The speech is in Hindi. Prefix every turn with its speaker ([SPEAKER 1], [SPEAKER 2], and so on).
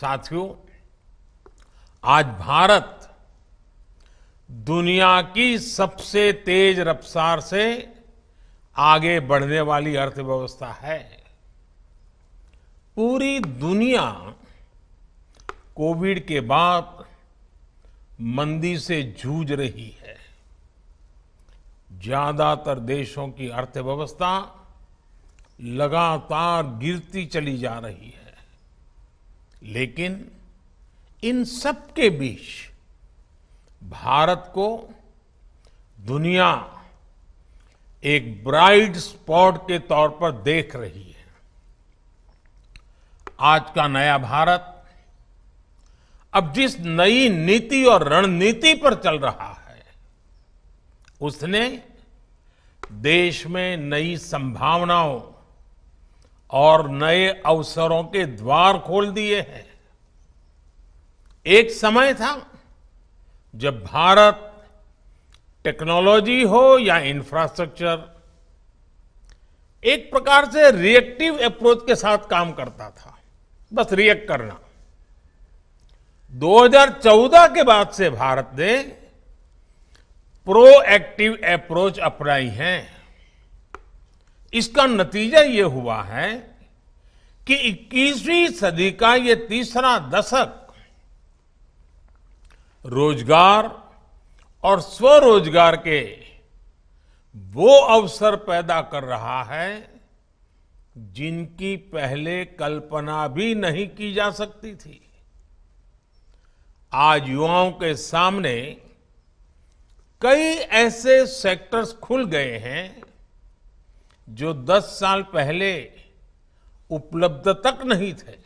[SPEAKER 1] साथियों आज भारत दुनिया की सबसे तेज रफ्तार से आगे बढ़ने वाली अर्थव्यवस्था है पूरी दुनिया कोविड के बाद मंदी से जूझ रही है ज्यादातर देशों की अर्थव्यवस्था लगातार गिरती चली जा रही है लेकिन इन सब के बीच भारत को दुनिया एक ब्राइट स्पॉट के तौर पर देख रही है आज का नया भारत अब जिस नई नीति और रणनीति पर चल रहा है उसने देश में नई संभावनाओं और नए अवसरों के द्वार खोल दिए हैं एक समय था जब भारत टेक्नोलॉजी हो या इंफ्रास्ट्रक्चर एक प्रकार से रिएक्टिव अप्रोच के साथ काम करता था बस रिएक्ट करना 2014 के बाद से भारत ने प्रोएक्टिव अप्रोच अपनाई है इसका नतीजा ये हुआ है कि 21वीं सदी का ये तीसरा दशक रोजगार और स्वरोजगार के वो अवसर पैदा कर रहा है जिनकी पहले कल्पना भी नहीं की जा सकती थी आज युवाओं के सामने कई ऐसे सेक्टर्स खुल गए हैं जो 10 साल पहले उपलब्ध तक नहीं थे